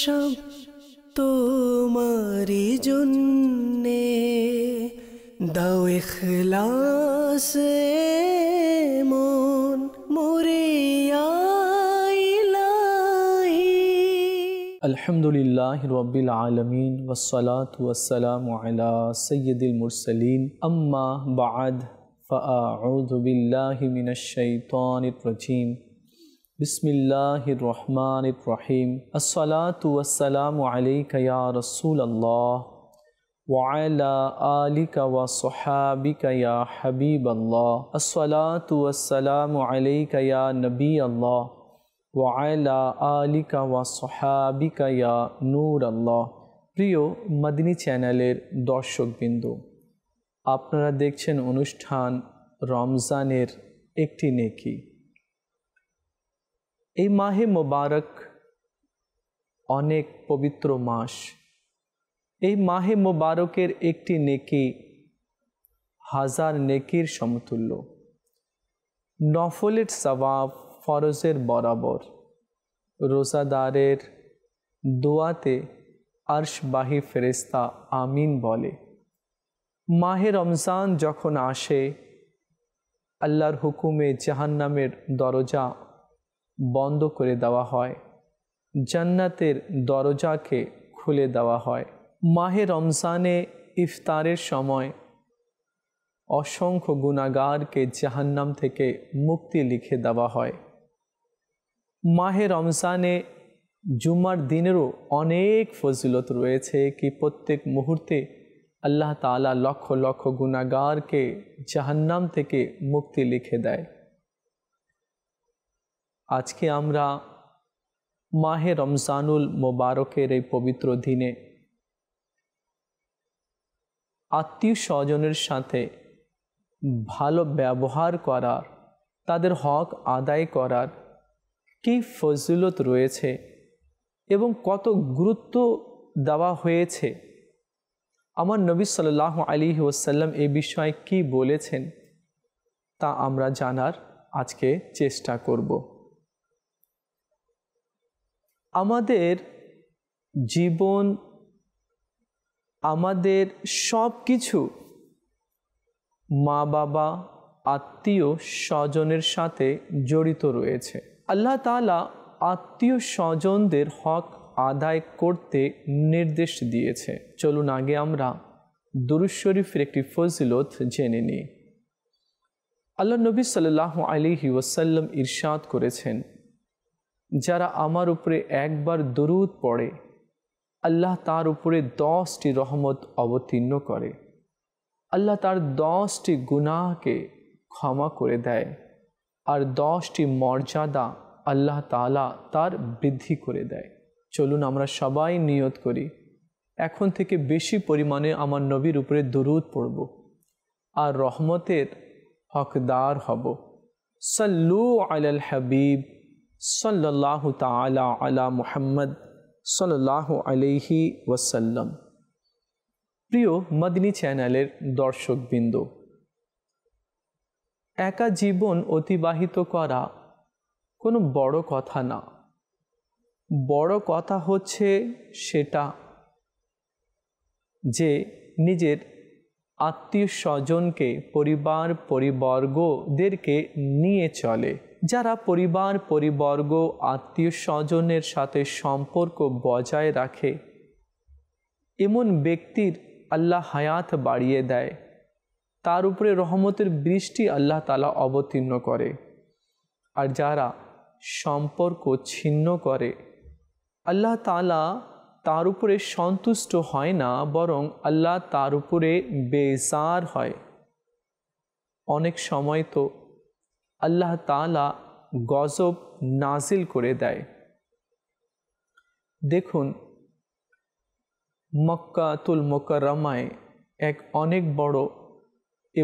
সব তোমারি জন্যে দাও এখলাসে মন মোরে अल्हम्दुलिल्लाह रब्बिल आलमीन वस्सलातु वस्सलामु अला सय्यदिल मुरसलीन अम्मा बाद फ़अऊज़ु बिल्लाहि मिनश शैतानिर रजीम बसमीम असलातम या रसूल अल्लाह वलिक वसहाबिक या हबीब अल्लाह असलातम या नबी अल्लाह वलिक वसहाबिक या नूर আল্লাহ প্রিয় মদিনী চ্যানেলের দর্শকবিন্দু আপনারা দেখছেন অনুষ্ঠান রমজানের একটি এই মাহে মোবারক অনেক পবিত্র মাস এই মাহে মোবারকের একটি নেকি হাজার নেকির সমতুল্য নফলের সবাব ফরজের বরাবর রোজাদারের দোয়াতে আর্শবাহী ফেরিস্তা আমিন বলে মাহে রমজান যখন আসে আল্লাহর হুকুমে জাহান্নামের দরজা বন্ধ করে দেওয়া হয় জান্নাতের দরজাকে খুলে দেওয়া হয় মাহে রমজানে ইফতারের সময় অসংখ্য গুণাগারকে জাহান্নাম থেকে মুক্তি লিখে দেওয়া হয় মাহে রমজানে জুমার দিনেরও অনেক ফজিলত রয়েছে কি প্রত্যেক মুহূর্তে আল্লাহ তালা লক্ষ লক্ষ গুণাগারকে জাহান্নাম থেকে মুক্তি লিখে দেয় আজকে আমরা মাহে রমজানুল মোবারকের এই পবিত্র দিনে আত্মীয় স্বজনের সাথে ভালো ব্যবহার করার তাদের হক আদায় করার কি ফজিলত রয়েছে এবং কত গুরুত্ব দেওয়া হয়েছে আমার নবী সাল্লাহ আলী ওসাল্লাম এ বিষয়ে কি বলেছেন তা আমরা জানার আজকে চেষ্টা করব আমাদের জীবন আমাদের সব কিছু মা বাবা আত্মীয় স্বজনের সাথে জড়িত রয়েছে আল্লাহ তালা আত্মীয় স্বজনদের হক আদায় করতে নির্দেশ দিয়েছে চলুন আগে আমরা দুরুজ শরীফের একটি ফজিলত জেনে নিই আল্লাহ নবী সাল্লাহ আলী ওয়াসাল্লাম ইরশাদ করেছেন যারা আমার উপরে একবার দরুদ পড়ে আল্লাহ তার উপরে দশটি রহমত অবতীর্ণ করে আল্লাহ তার দশটি গুনাহকে ক্ষমা করে দেয় আর দশটি মর্যাদা আল্লাহ তালা তার বৃদ্ধি করে দেয় চলুন আমরা সবাই নিয়ত করি এখন থেকে বেশি পরিমাণে আমার নবীর উপরে দরুদ পড়ব আর রহমতের হকদার হব সাল্লু আল হাবিব সাল্লাহ তালা আলা মুহাম্মদ সাল্লাহ আলহি ওয়াসাল্লাম প্রিয় মদিনী চ্যানেলের দর্শকবৃন্দ একা জীবন অতিবাহিত করা কোনো বড় কথা না বড় কথা হচ্ছে সেটা যে নিজের আত্মীয় স্বজনকে পরিবার পরিবর্গদেরকে নিয়ে চলে যারা পরিবার পরিবর্গ আত্মীয় স্বজনের সাথে সম্পর্ক বজায় রাখে এমন ব্যক্তির আল্লাহ হায়াত বাড়িয়ে দেয় তার উপরে রহমতের বৃষ্টি আল্লাহ তালা অবতীর্ণ করে আর যারা সম্পর্ক ছিন্ন করে আল্লাহ তালা তার উপরে সন্তুষ্ট হয় না বরং আল্লাহ তার উপরে বেজার হয় অনেক সময় তো আল্লাহ তালা গজব নাজিল করে দেয় দেখুন মক্কাতুল মোকারমায় এক অনেক বড়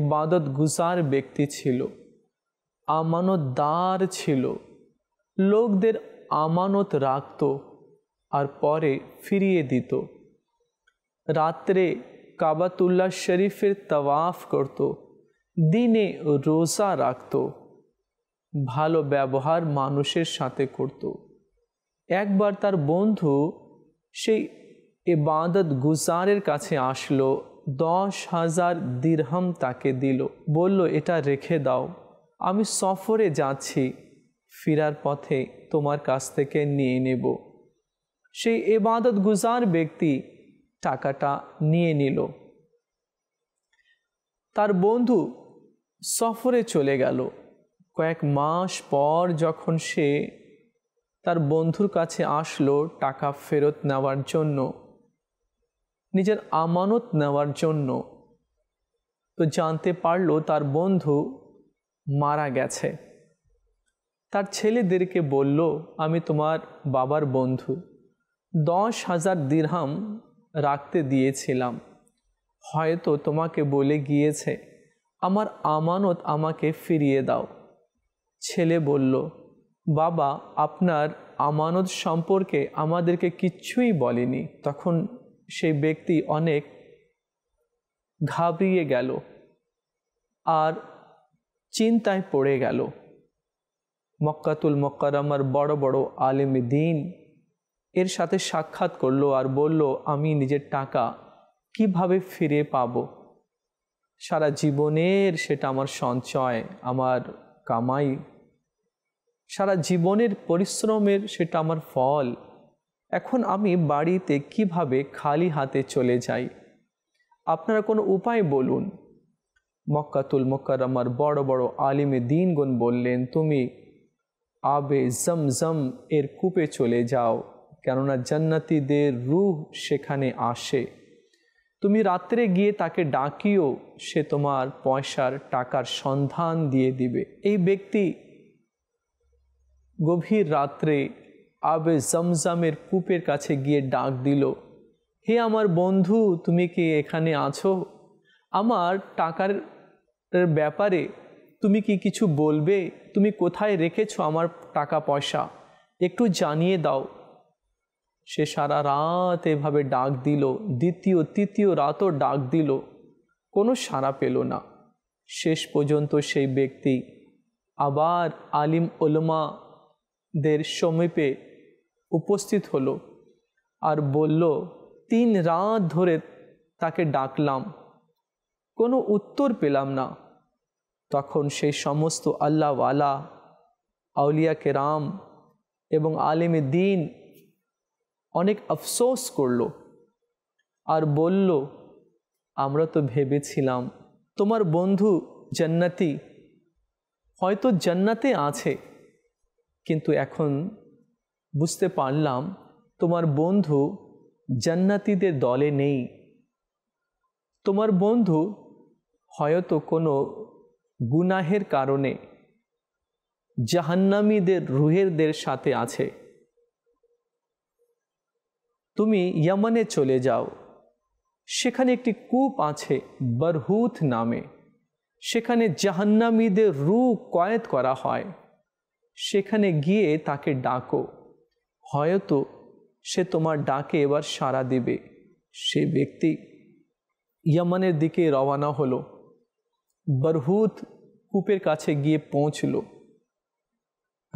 ইবাদত গুজার ব্যক্তি ছিল আমানতদার ছিল লোকদের আমানত রাখত আর পরে ফিরিয়ে দিত রাত্রে কাবাতুল্লাহ শরীফের তওয়াফ করত দিনে রোজা রাখত ভালো ব্যবহার মানুষের সাথে করত একবার তার বন্ধু সেই এবাদত গুজারের কাছে আসলো দশ হাজার দীর্হাম তাকে দিল বলল এটা রেখে দাও আমি সফরে যাচ্ছি ফিরার পথে তোমার কাছ থেকে নিয়ে নেব সেই এবাদত গুজার ব্যক্তি টাকাটা নিয়ে নিল তার বন্ধু সফরে চলে গেল কয়েক মাস পর যখন সে তার বন্ধুর কাছে আসলো টাকা ফেরত নেওয়ার জন্য নিজের আমানত নেওয়ার জন্য তো জানতে পারলো তার বন্ধু মারা গেছে তার ছেলেদেরকে বলল আমি তোমার বাবার বন্ধু দশ হাজার দিরহাম রাখতে দিয়েছিলাম হয়তো তোমাকে বলে গিয়েছে আমার আমানত আমাকে ফিরিয়ে দাও ছেলে বলল বাবা আপনার আমানত সম্পর্কে আমাদেরকে কিচ্ছুই বলেনি তখন সেই ব্যক্তি অনেক ঘাবড়িয়ে গেল আর চিন্তায় পড়ে গেল মক্কাতুল মক্কারামার বড় বড় আলেম দিন এর সাথে সাক্ষাৎ করলো আর বলল আমি নিজের টাকা কিভাবে ফিরে পাব সারা জীবনের সেটা আমার সঞ্চয় আমার কামাই সারা জীবনের পরিশ্রমের সেটা আমার ফল এখন আমি বাড়িতে কিভাবে খালি হাতে চলে যাই আপনারা কোনো উপায় বলুন মক্কাতুল মোকারমার বড় বড় আলিমে দিনগুণ বললেন তুমি আবে জম জম এর কূপে চলে যাও কেননা জান্নাতিদের রুহ সেখানে আসে তুমি রাত্রে গিয়ে তাকে ডাকিও সে তোমার পয়সার টাকার সন্ধান দিয়ে দিবে এই ব্যক্তি গভীর রাত্রে আবে জমজামের কূপের কাছে গিয়ে ডাক দিল হে আমার বন্ধু তুমি কি এখানে আছো আমার টাকার ব্যাপারে তুমি কি কিছু বলবে তুমি কোথায় রেখেছো আমার টাকা পয়সা একটু জানিয়ে দাও সে সারা রাত এভাবে ডাক দিল দ্বিতীয় তৃতীয় রাতও ডাক দিল কোনো সাড়া পেল না শেষ পর্যন্ত সেই ব্যক্তি আবার আলিম ওলমাদের সমীপে উপস্থিত হলো আর বলল তিন রাত ধরে তাকে ডাকলাম কোনো উত্তর পেলাম না তখন সেই সমস্ত আল্লাহওয়ালা আউলিয়াকে রাম এবং আলিম দিন অনেক আফসোস করল আর বলল আমরা তো ভেবেছিলাম তোমার বন্ধু জান্নাতি হয়তো জান্নাতে আছে কিন্তু এখন বুঝতে পারলাম তোমার বন্ধু জান্নাতিদের দলে নেই তোমার বন্ধু হয়তো কোনো গুনাহের কারণে জাহান্নামীদের রুহেরদের সাথে আছে তুমি ইয়ামানে চলে যাও সেখানে একটি কূপ আছে বরহুত নামে সেখানে জাহান্নামীদের রু কয়েদ করা হয় সেখানে গিয়ে তাকে ডাকো হয়তো সে তোমার ডাকে এবার সাড়া দেবে সে ব্যক্তি ইয়ামানের দিকে রওয়ানা হলো বরহুত কূপের কাছে গিয়ে পৌঁছল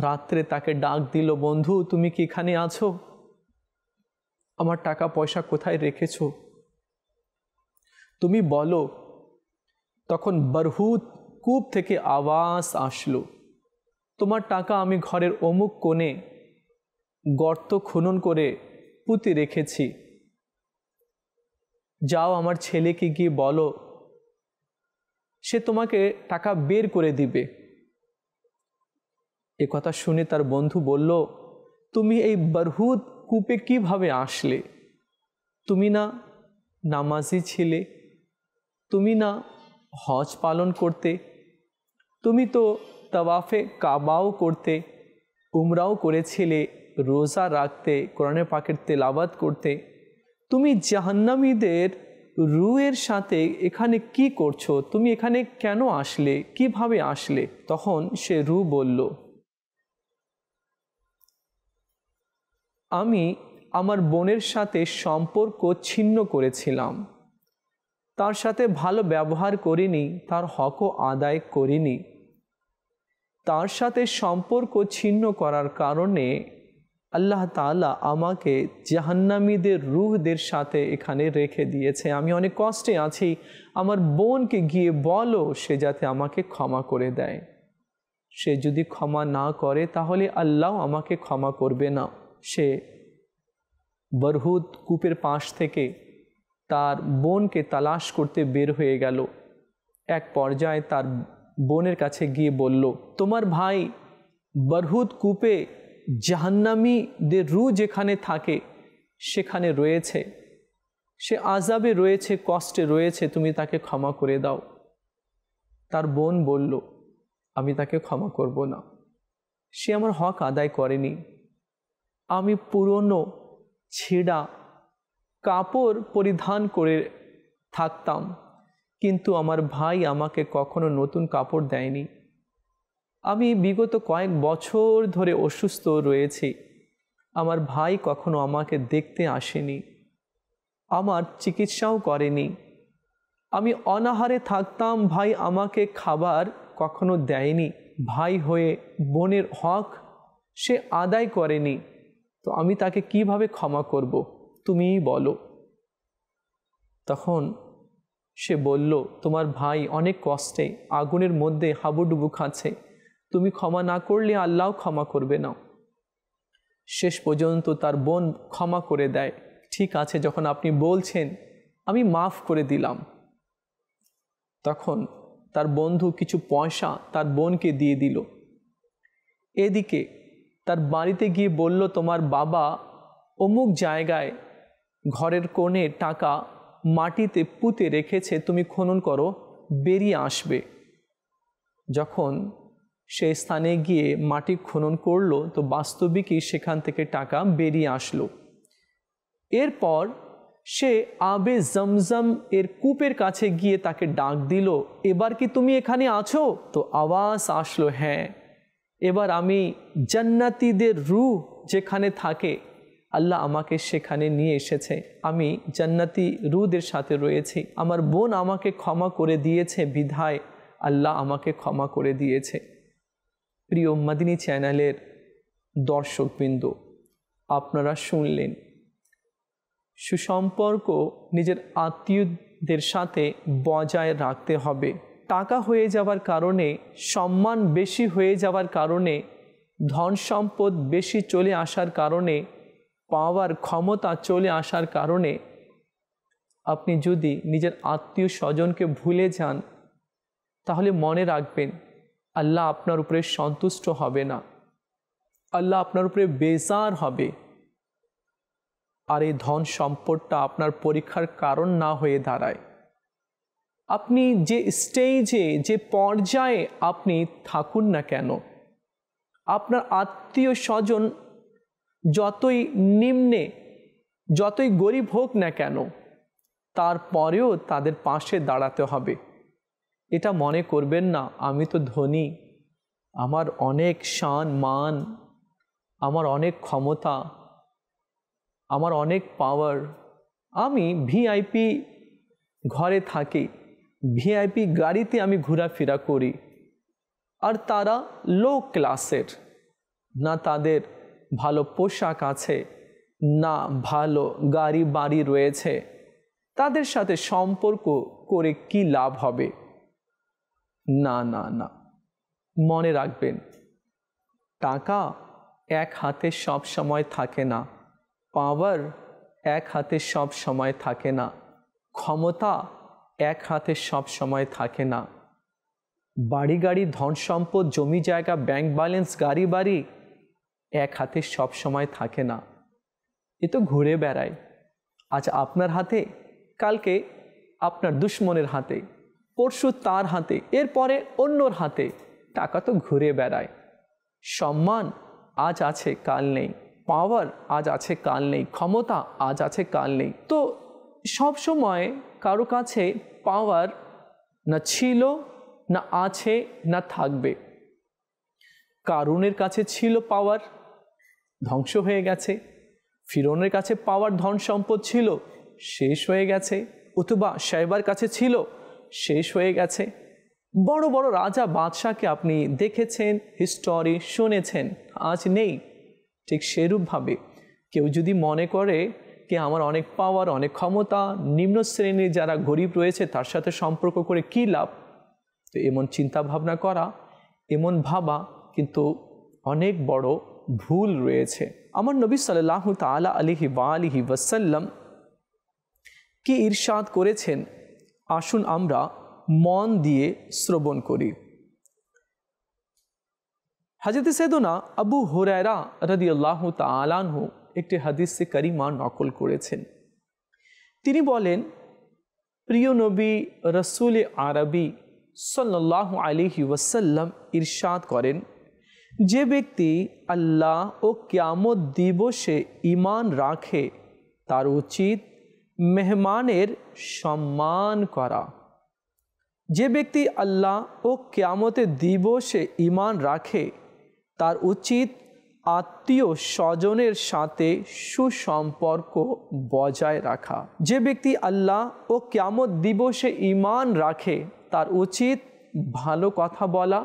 রাত্রে তাকে ডাক দিল বন্ধু তুমি কি এখানে আছো আমার টাকা পয়সা কোথায় রেখেছ তুমি বলো তখন বরহুত কূপ থেকে আওয়াজ আসলো তোমার টাকা আমি ঘরের অমুক কোণে গর্ত খনন করে পুঁতে রেখেছি যাও আমার ছেলেকে গিয়ে বলো সে তোমাকে টাকা বের করে দিবে এ কথা শুনে তার বন্ধু বলল তুমি এই বরহুদ কূপে কিভাবে আসলে তুমি না নামাজি ছিলে তুমি না হজ পালন করতে তুমি তো তাওয়াফে কাবাও করতে উমরাও করেছিলে রোজা রাখতে কোরআনে পাকের তেলাবাত করতে তুমি জাহান্নামীদের রুয়ের সাথে এখানে কি করছো তুমি এখানে কেন আসলে কিভাবে আসলে তখন সে রু বলল আমি আমার বোনের সাথে সম্পর্ক ছিন্ন করেছিলাম তার সাথে ভালো ব্যবহার করিনি তার হকও আদায় করিনি তার সাথে সম্পর্ক ছিন্ন করার কারণে আল্লাহ তালা আমাকে জাহান্নামীদের রুহদের সাথে এখানে রেখে দিয়েছে আমি অনেক কষ্টে আছি আমার বোনকে গিয়ে বলো সে যাতে আমাকে ক্ষমা করে দেয় সে যদি ক্ষমা না করে তাহলে আল্লাহ আমাকে ক্ষমা করবে না সে বরহুদ কূপের পাশ থেকে তার বোনকে তালাশ করতে বের হয়ে গেল এক পর্যায়ে তার বোনের কাছে গিয়ে বলল তোমার ভাই বরহুদ কূপে জাহান্নামীদের রু যেখানে থাকে সেখানে রয়েছে সে আজাবে রয়েছে কষ্টে রয়েছে তুমি তাকে ক্ষমা করে দাও তার বোন বলল আমি তাকে ক্ষমা করব না সে আমার হক আদায় করেনি আমি পুরনো ছেঁড়া কাপড় পরিধান করে থাকতাম কিন্তু আমার ভাই আমাকে কখনো নতুন কাপড় দেয়নি আমি বিগত কয়েক বছর ধরে অসুস্থ রয়েছি আমার ভাই কখনো আমাকে দেখতে আসেনি আমার চিকিৎসাও করেনি আমি অনাহারে থাকতাম ভাই আমাকে খাবার কখনো দেয়নি ভাই হয়ে বোনের হক সে আদায় করেনি তো আমি তাকে কিভাবে ক্ষমা করব তুমিই বলো তখন সে বলল তোমার ভাই অনেক কষ্টে আগুনের মধ্যে হাবুডুবু খাচ্ছে তুমি ক্ষমা না করলে আল্লাহ ক্ষমা করবে না শেষ পর্যন্ত তার বোন ক্ষমা করে দেয় ঠিক আছে যখন আপনি বলছেন আমি মাফ করে দিলাম তখন তার বন্ধু কিছু পয়সা তার বোনকে দিয়ে দিল এদিকে তার বাড়িতে গিয়ে বলল তোমার বাবা অমুক জায়গায় ঘরের কোণে টাকা মাটিতে পুঁতে রেখেছে তুমি খনন করো বেরিয়ে আসবে যখন সে স্থানে গিয়ে মাটি খনন করলো তো বাস্তবিকই সেখান থেকে টাকা বেরিয়ে আসলো এরপর সে আবে জমজম এর কূপের কাছে গিয়ে তাকে ডাক দিল এবার কি তুমি এখানে আছো তো আওয়াজ আসলো হ্যাঁ এবার আমি জান্নাতিদের রু যেখানে থাকে আল্লাহ আমাকে সেখানে নিয়ে এসেছে আমি জান্নাতি রুদের সাথে রয়েছি আমার বোন আমাকে ক্ষমা করে দিয়েছে বিধায় আল্লাহ আমাকে ক্ষমা করে দিয়েছে প্রিয় মাদিনী চ্যানেলের দর্শকবৃন্দ আপনারা শুনলেন সুসম্পর্ক নিজের আত্মীয়দের সাথে বজায় রাখতে হবে টাকা হয়ে যাওয়ার কারণে সম্মান বেশি হয়ে যাওয়ার কারণে ধন সম্পদ বেশি চলে আসার কারণে পাওয়ার ক্ষমতা চলে আসার কারণে আপনি যদি নিজের আত্মীয় স্বজনকে ভুলে যান তাহলে মনে রাখবেন আল্লাহ আপনার উপরে সন্তুষ্ট হবে না আল্লাহ আপনার উপরে বেজার হবে আর এই ধন সম্পদটা আপনার পরীক্ষার কারণ না হয়ে দাঁড়ায় আপনি যে স্টেজে যে পর্যায়ে আপনি থাকুন না কেন আপনার আত্মীয় স্বজন যতই নিম্নে যতই গরিব হোক না কেন তারপরেও তাদের পাশে দাঁড়াতে হবে এটা মনে করবেন না আমি তো ধনী আমার অনেক শান মান আমার অনেক ক্ষমতা আমার অনেক পাওয়ার আমি ভিআইপি ঘরে থাকি ভিআইপি গাড়িতে আমি ঘোরাফেরা করি আর তারা লো ক্লাসের না তাদের ভালো পোশাক আছে না ভালো গাড়ি বাড়ি রয়েছে তাদের সাথে সম্পর্ক করে কি লাভ হবে না না না মনে রাখবেন টাকা এক হাতে সব সময় থাকে না পাওয়ার এক হাতে সব সময় থাকে না ক্ষমতা এক হাতে সব সময় থাকে না বাড়ি গাড়ি ধন সম্পদ জমি জায়গা ব্যাংক ব্যালেন্স গাড়ি বাড়ি এক হাতে সব সময় থাকে না এ তো ঘুরে বেড়ায় আজ আপনার হাতে কালকে আপনার দুশ্মনের হাতে পরশু তার হাতে এরপরে অন্যর হাতে টাকা তো ঘুরে বেড়ায় সম্মান আজ আছে কাল নেই পাওয়ার আজ আছে কাল নেই ক্ষমতা আজ আছে কাল নেই তো সব সময় কারো কাছে পাওয়ার না ছিল না আছে না থাকবে কারণের কাছে ছিল পাওয়ার ধ্বংস হয়ে গেছে ফিরনের কাছে পাওয়ার ধন সম্পদ ছিল শেষ হয়ে গেছে অথবা সাহেবার কাছে ছিল শেষ হয়ে গেছে বড় বড় রাজা বাদশাহকে আপনি দেখেছেন হিস্টরি শুনেছেন আজ নেই ঠিক সেরূপভাবে কেউ যদি মনে করে কি আমার অনেক পাওয়ার অনেক ক্ষমতা নিম্ন শ্রেণীর যারা গরিব রয়েছে তার সাথে সম্পর্ক করে কি লাভ তো এমন চিন্তা ভাবনা করা এমন ভাবা কিন্তু অনেক বড় ভুল রয়েছে আমার নবী সাল্লাহ তালা আলিহি বা আলিহি ওয়াসাল্লাম কি ঈর্ষাদ করেছেন আসুন আমরা মন দিয়ে শ্রবণ করি হাজরত সেদনা আবু হুরায়রা রদি আল্লাহ তালানহু একটি হাদিসে কারিমা নকল করেছেন তিনি বলেন প্রিয় নবী রসুল আরবি সাল্লাহ আলী ওয়াসাল্লাম ইরশাদ করেন যে ব্যক্তি আল্লাহ ও ক্যামত দিবসে ইমান রাখে তার উচিত মেহমানের সম্মান করা যে ব্যক্তি আল্লাহ ও ক্যামতে দিবসে ইমান রাখে তার উচিত আত্মীয় স্বজনের সাথে সুসম্পর্ক বজায় রাখা যে ব্যক্তি আল্লাহ ও ক্যামত দিবসে ইমান রাখে তার উচিত ভালো কথা বলা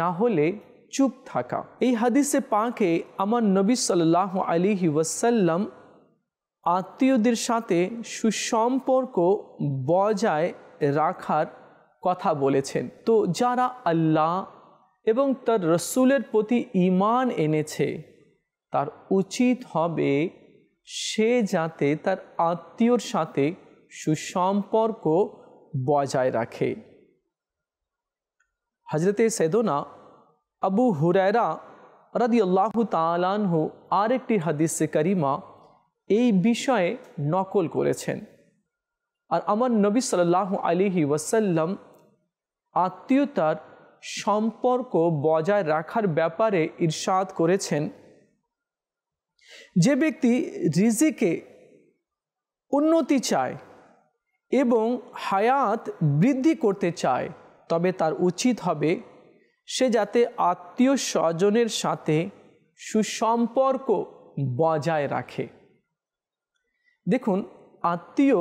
না হলে চুপ থাকা এই হাদিসে পাঁকে আমার নবী সাল্লাহ আলিহি ওয়াসাল্লাম আত্মীয়দের সাথে সুসম্পর্ক বজায় রাখার কথা বলেছেন তো যারা আল্লাহ এবং তার রসুলের প্রতি ইমান এনেছে তার উচিত হবে সে যাতে তার আত্মীয়র সাথে সুসম্পর্ক বজায় রাখে হজরতে সেদোনা আবু হুরেরা রদি আল্লাহ তালানহ আরেকটি হাদিস করিমা এই বিষয়ে নকল করেছেন আর আমার নবী সাল্লাহ আলিহি ওয়াসাল্লাম আত্মীয়তার সম্পর্ক বজায় রাখার ব্যাপারে ইরশাদ করেছেন যে ব্যক্তি রিজিকে উন্নতি চায় এবং হায়াত বৃদ্ধি করতে চায় তবে তার উচিত হবে সে যাতে আত্মীয় স্বজনের সাথে সুসম্পর্ক বজায় রাখে দেখুন আত্মীয়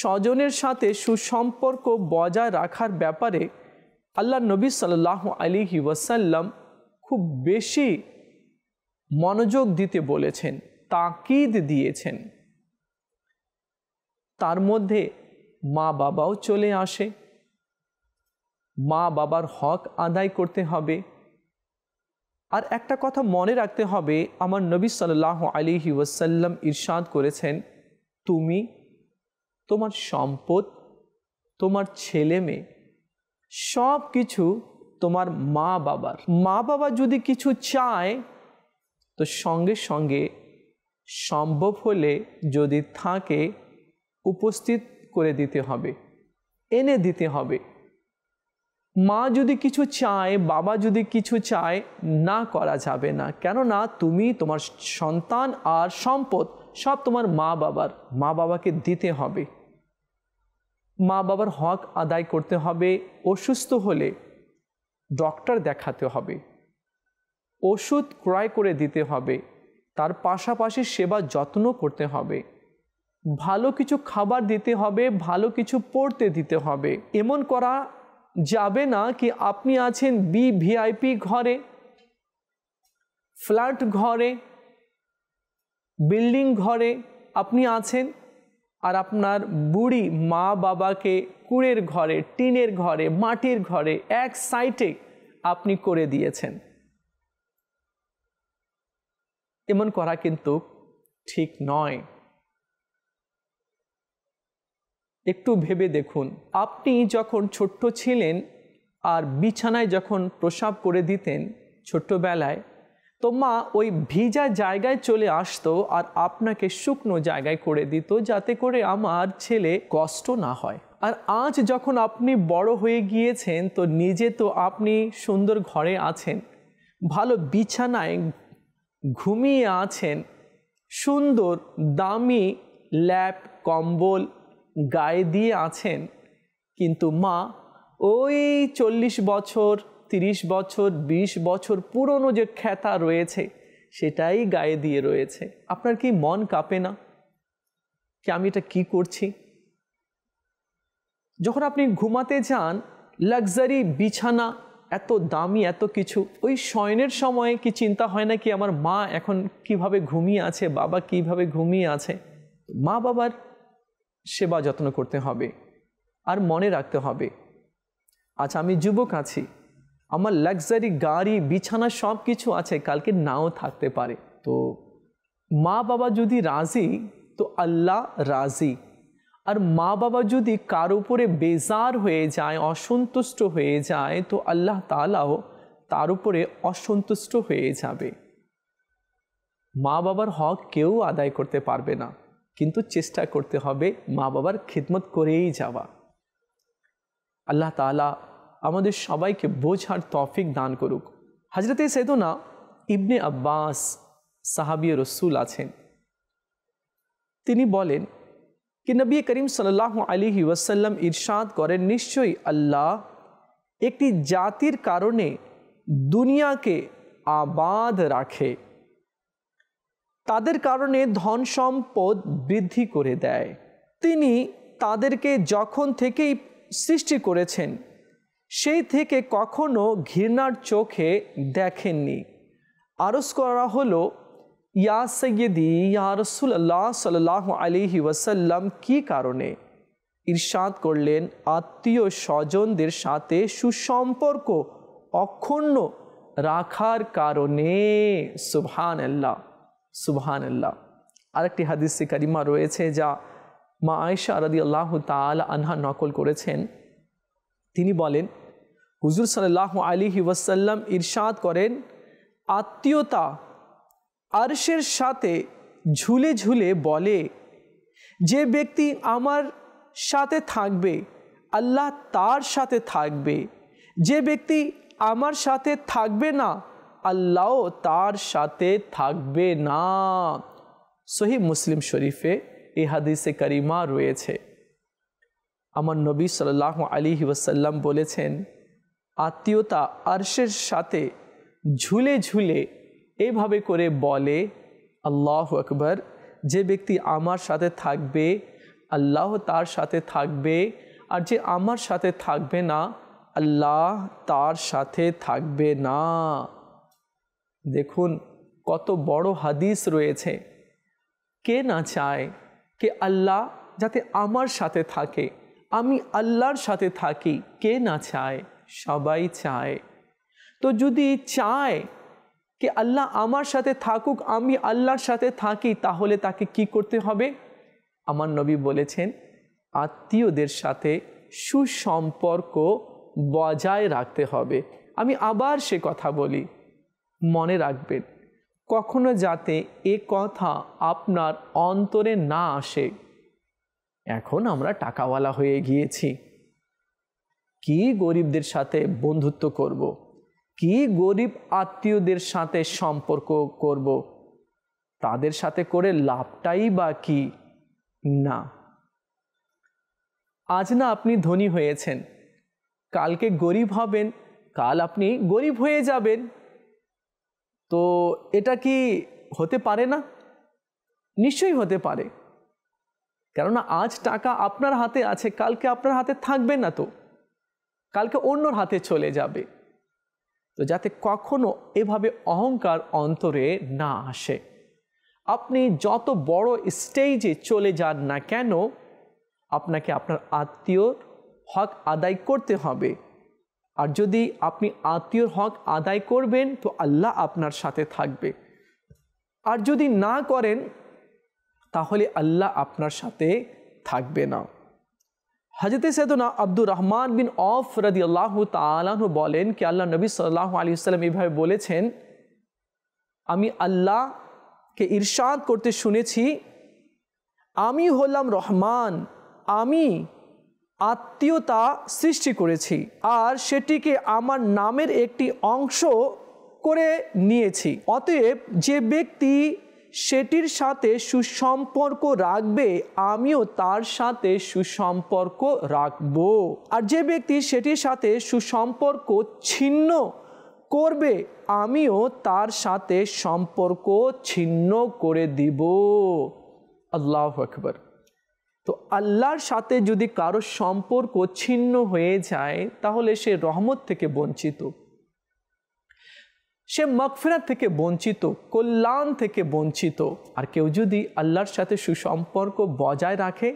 স্বজনের সাথে সুসম্পর্ক বজায় রাখার ব্যাপারে আল্লাহ নবী সাল্লাহ আলী ওয়াসাল্লাম খুব বেশি মনোযোগ দিতে বলেছেন তাকিদ দিয়েছেন তার মধ্যে মা বাবাও চলে আসে মা বাবার হক আদায় করতে হবে আর একটা কথা মনে রাখতে হবে আমার নবী সাল্লাহ আলী ওয়াসাল্লাম ইরশাদ করেছেন তুমি তোমার সম্পদ তোমার ছেলে মেয়ে সব কিছু তোমার মা বাবার মা বাবা যদি কিছু চায় তো সঙ্গে সঙ্গে সম্ভব হলে যদি থাকে উপস্থিত করে দিতে হবে এনে দিতে হবে মা যদি কিছু চায় বাবা যদি কিছু চায় না করা যাবে না কেননা তুমি তোমার সন্তান আর সম্পদ সব তোমার মা বাবার মা বাবাকে দিতে হবে মা বাবার হক আদায় করতে হবে অসুস্থ হলে ডক্টর দেখাতে হবে ওষুধ ক্রয় করে দিতে হবে তার পাশাপাশি সেবা যত্ন করতে হবে ভালো কিছু খাবার দিতে হবে ভালো কিছু পড়তে দিতে হবে এমন করা যাবে না কি আপনি আছেন বি ভিআইপি ঘরে ফ্ল্যাট ঘরে বিল্ডিং ঘরে আপনি আছেন আর আপনার বুড়ি মা বাবাকে কুড়ের ঘরে টিনের ঘরে মাটির ঘরে এক সাইটে আপনি করে দিয়েছেন এমন করা কিন্তু ঠিক নয় একটু ভেবে দেখুন আপনি যখন ছোট্ট ছিলেন আর বিছানায় যখন প্রসাব করে দিতেন ছোট্টবেলায় তো মা ওই ভিজা জায়গায় চলে আসতো আর আপনাকে শুকনো জায়গায় করে দিত যাতে করে আমার ছেলে কষ্ট না হয় আর আজ যখন আপনি বড় হয়ে গিয়েছেন তো নিজে তো আপনি সুন্দর ঘরে আছেন ভালো বিছানায় ঘুমিয়ে আছেন সুন্দর দামি ল্যাপ কম্বল গায়ে দিয়ে আছেন কিন্তু মা ওই চল্লিশ বছর তিরিশ বছর ২০ বছর পুরনো যে খ্যাতা রয়েছে সেটাই গায়ে দিয়ে রয়েছে আপনার কি মন কাঁপে না কি আমি এটা কি করছি যখন আপনি ঘুমাতে যান লাক্সারি বিছানা এত দামি এত কিছু ওই শয়নের সময়ে কি চিন্তা হয় না কি আমার মা এখন কিভাবে ঘুমিয়ে আছে বাবা কিভাবে ঘুমিয়ে আছে মা বাবার সেবা যত্ন করতে হবে আর মনে রাখতে হবে আচ্ছা আমি যুবক আছি আমার লাক্সারি গাড়ি বিছানা সব কিছু আছে কালকে নাও থাকতে পারে তো মা বাবা যদি রাজি তো আল্লাহ রাজি আর মা বাবা যদি কার উপরে বেজার হয়ে যায় অসন্তুষ্ট হয়ে যায় তো আল্লাহ তালাও তার উপরে অসন্তুষ্ট হয়ে যাবে মা বাবার হক কেউ আদায় করতে পারবে না কিন্তু চেষ্টা করতে হবে মা বাবার খিদমত করেই যাওয়া আল্লাহ তালা আমাদের সবাইকে বোঝার তফিক দান করুক হাজরতে সেদনা ইবনে আব্বাস সাহাবিয় রসুল আছেন তিনি বলেন কি নবী করিম সাল্লাহ আলী ওয়াসাল্লাম ইরশাদ করেন নিশ্চয়ই আল্লাহ একটি জাতির কারণে দুনিয়াকে আবাদ রাখে তাদের কারণে ধন সম্পদ বৃদ্ধি করে দেয় তিনি তাদেরকে যখন থেকেই সৃষ্টি করেছেন সেই থেকে কখনো ঘৃণার চোখে দেখেননি আরস করা হলো ইয়া সৈয়দি ইয়া রসুল্লাহ সাল্লাহ আলিহি ওয়াসাল্লাম কি কারণে ইরশাদ করলেন আত্মীয় স্বজনদের সাথে সুসম্পর্ক অক্ষুণ্ণ রাখার কারণে সুবহান আল্লাহ সুবহান আল্লাহ আরেকটি হাদিস কারিমা রয়েছে যা মা আয়সা রাদি আল্লাহ তাল আনহা নকল করেছেন তিনি বলেন হুজুর সাল্লাহ আলী ওয়াসাল্লাম ইরশাদ করেন আত্মীয়তা আরশের সাথে ঝুলে ঝুলে বলে যে ব্যক্তি আমার সাথে থাকবে আল্লাহ তার সাথে থাকবে যে ব্যক্তি আমার সাথে থাকবে না আল্লাহও তার সাথে থাকবে না সহি মুসলিম শরীফে এ হাদিসে করিমা রয়েছে আমার নবী সাল্লাহ আলী ওয়াসাল্লাম বলেছেন আত্মীয়তা আরশের সাথে ঝুলে ঝুলে এভাবে করে বলে আল্লাহ আকবর যে ব্যক্তি আমার সাথে থাকবে আল্লাহ তার সাথে থাকবে আর যে আমার সাথে থাকবে না আল্লাহ তার সাথে থাকবে না দেখুন কত বড় হাদিস রয়েছে কে না চায় কে আল্লাহ যাতে আমার সাথে থাকে আমি আল্লাহর সাথে থাকি কে না চায় সবাই চায় তো যদি চায় কি আল্লাহ আমার সাথে থাকুক আমি আল্লাহর সাথে থাকি তাহলে তাকে কি করতে হবে আমার নবী বলেছেন আত্মীয়দের সাথে সুসম্পর্ক বজায় রাখতে হবে আমি আবার সে কথা বলি মনে রাখবেন কখনো যাতে এ কথা আপনার অন্তরে না আসে এখন আমরা টাকাওয়ালা হয়ে গিয়েছি কি গরিবদের সাথে বন্ধুত্ব করব। কি গরিব আত্মীয়দের সাথে সম্পর্ক করব। তাদের সাথে করে লাভটাই বা কি না আজ না আপনি ধনী হয়েছেন কালকে গরিব হবেন কাল আপনি গরিব হয়ে যাবেন তো এটা কি হতে পারে না নিশ্চয়ই হতে পারে কেননা আজ টাকা আপনার হাতে আছে কালকে আপনার হাতে থাকবে না তো কালকে অন্যর হাতে চলে যাবে তো যাতে কখনো এভাবে অহংকার অন্তরে না আসে আপনি যত বড় স্টেজে চলে যান না কেন আপনাকে আপনার আত্মীয়র হক আদায় করতে হবে আর যদি আপনি আত্মীয়র হক আদায় করবেন তো আল্লাহ আপনার সাথে থাকবে আর যদি না করেন তাহলে আল্লাহ আপনার সাথে থাকবে না হাজরতে সেদনা আব্দুর রহমান বিন অফ রাদি আল্লাহ তালাহ বলেন কি আল্লাহ নবী সাল্লাহ আলী সাল্লাম এইভাবে বলেছেন আমি আল্লাহকে ইরশাদ করতে শুনেছি আমি হলাম রহমান আমি আত্মীয়তা সৃষ্টি করেছি আর সেটিকে আমার নামের একটি অংশ করে নিয়েছি অতএব যে ব্যক্তি সেটির সাথে সুসম্পর্ক রাখবে আমিও তার সাথে সুসম্পর্ক রাখব আর যে ব্যক্তি সেটির সাথে সুসম্পর্ক ছিন্ন করবে আমিও তার সাথে সম্পর্ক ছিন্ন করে দিব আল্লাহ আকবর তো আল্লাহর সাথে যদি কারো সম্পর্ক ছিন্ন হয়ে যায় তাহলে সে রহমত থেকে বঞ্চিত সে মকফিরা থেকে বঞ্চিত কল্যাণ থেকে বঞ্চিত আর কেউ যদি আল্লাহর সাথে সুসম্পর্ক বজায় রাখে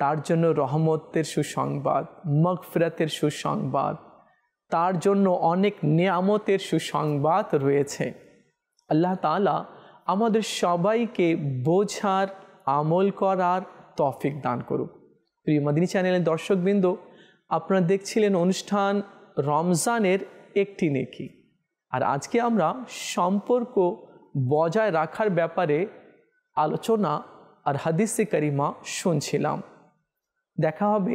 তার জন্য রহমতের সুসংবাদ মকফিরাতের সুসংবাদ তার জন্য অনেক নিয়ামতের সুসংবাদ রয়েছে আল্লাহ তালা আমাদের সবাইকে বোঝার আমল করার তফিক দান করুক প্রিয় মাদিনী চ্যানেলের দর্শকবৃন্দ আপনারা দেখছিলেন অনুষ্ঠান রমজানের একটি নেকি আর আজকে আমরা সম্পর্ক বজায় রাখার ব্যাপারে আলোচনা আর হাদিসে করিমা শুনছিলাম দেখা হবে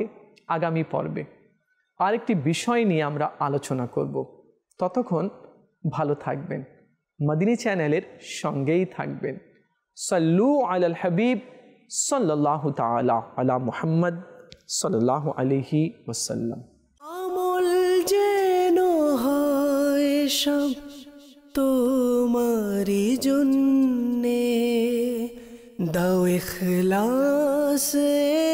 আগামী পর্বে আরেকটি বিষয় নিয়ে আমরা আলোচনা করব ততক্ষণ ভালো থাকবেন মদিনী চ্যানেলের সঙ্গেই থাকবেন সল্লু আলাল হাবিব সাল্লাহ তালা আলা মুহাম্মদ সাল্লাহ আলিহি ওসাল্লাম সব তোমারি জন্যে দাও এখলাসে